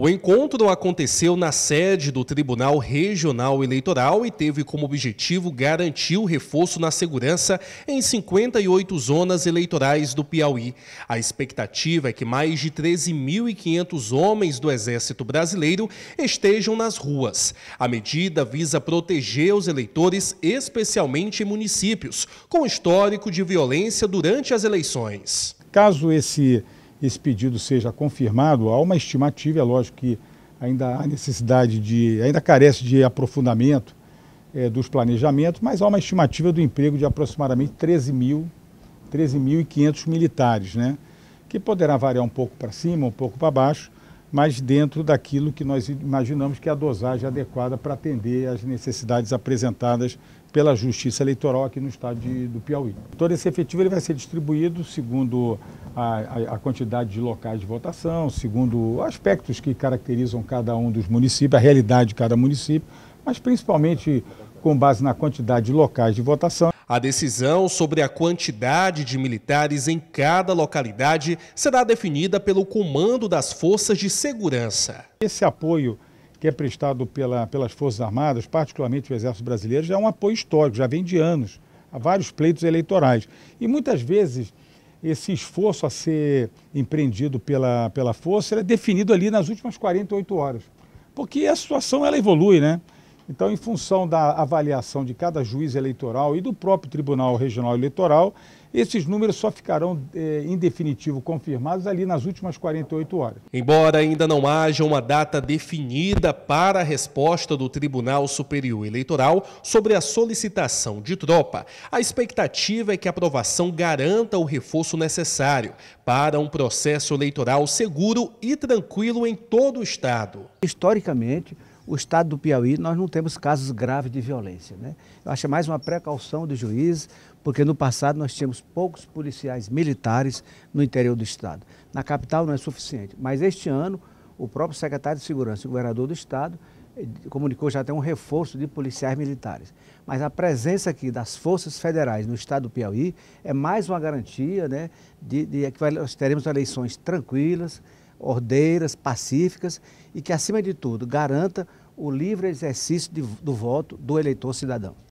O encontro aconteceu na sede do Tribunal Regional Eleitoral e teve como objetivo garantir o reforço na segurança em 58 zonas eleitorais do Piauí. A expectativa é que mais de 13.500 homens do Exército Brasileiro estejam nas ruas. A medida visa proteger os eleitores, especialmente em municípios com histórico de violência durante as eleições. Caso esse esse pedido seja confirmado, há uma estimativa, é lógico que ainda há necessidade de, ainda carece de aprofundamento é, dos planejamentos, mas há uma estimativa do emprego de aproximadamente 13 mil, 13.500 militares, né? que poderá variar um pouco para cima, um pouco para baixo, mas dentro daquilo que nós imaginamos que é a dosagem adequada para atender às necessidades apresentadas pela Justiça Eleitoral aqui no estado de, do Piauí. Todo esse efetivo ele vai ser distribuído segundo a, a, quantidade de locais de votação, segundo aspectos que caracterizam cada um dos municípios, a realidade de cada município, mas principalmente com base na quantidade de locais de votação. A decisão sobre a quantidade de militares em cada localidade será definida pelo comando das forças de segurança. Esse apoio que é prestado pela, pelas Forças Armadas, particularmente o Exército Brasileiro, já é um apoio histórico, já vem de anos, há vários pleitos eleitorais. E muitas vezes esse esforço a ser empreendido pela, pela Força é definido ali nas últimas 48 horas. Porque a situação ela evolui, né? Então, em função da avaliação de cada juiz eleitoral e do próprio Tribunal Regional Eleitoral, esses números só ficarão eh, em definitivo confirmados ali nas últimas 48 horas. Embora ainda não haja uma data definida para a resposta do Tribunal Superior Eleitoral sobre a solicitação de tropa, a expectativa é que a aprovação garanta o reforço necessário para um processo eleitoral seguro e tranquilo em todo o Estado. Historicamente, o estado do Piauí, nós não temos casos graves de violência. Né? Eu acho é mais uma precaução do juiz, porque no passado nós tínhamos poucos policiais militares no interior do estado. Na capital não é suficiente, mas este ano o próprio secretário de Segurança, o governador do estado, eh, comunicou já até um reforço de policiais militares. Mas a presença aqui das forças federais no estado do Piauí é mais uma garantia né, de, de que nós teremos eleições tranquilas, ordeiras, pacíficas e que, acima de tudo, garanta o livre exercício de, do voto do eleitor cidadão.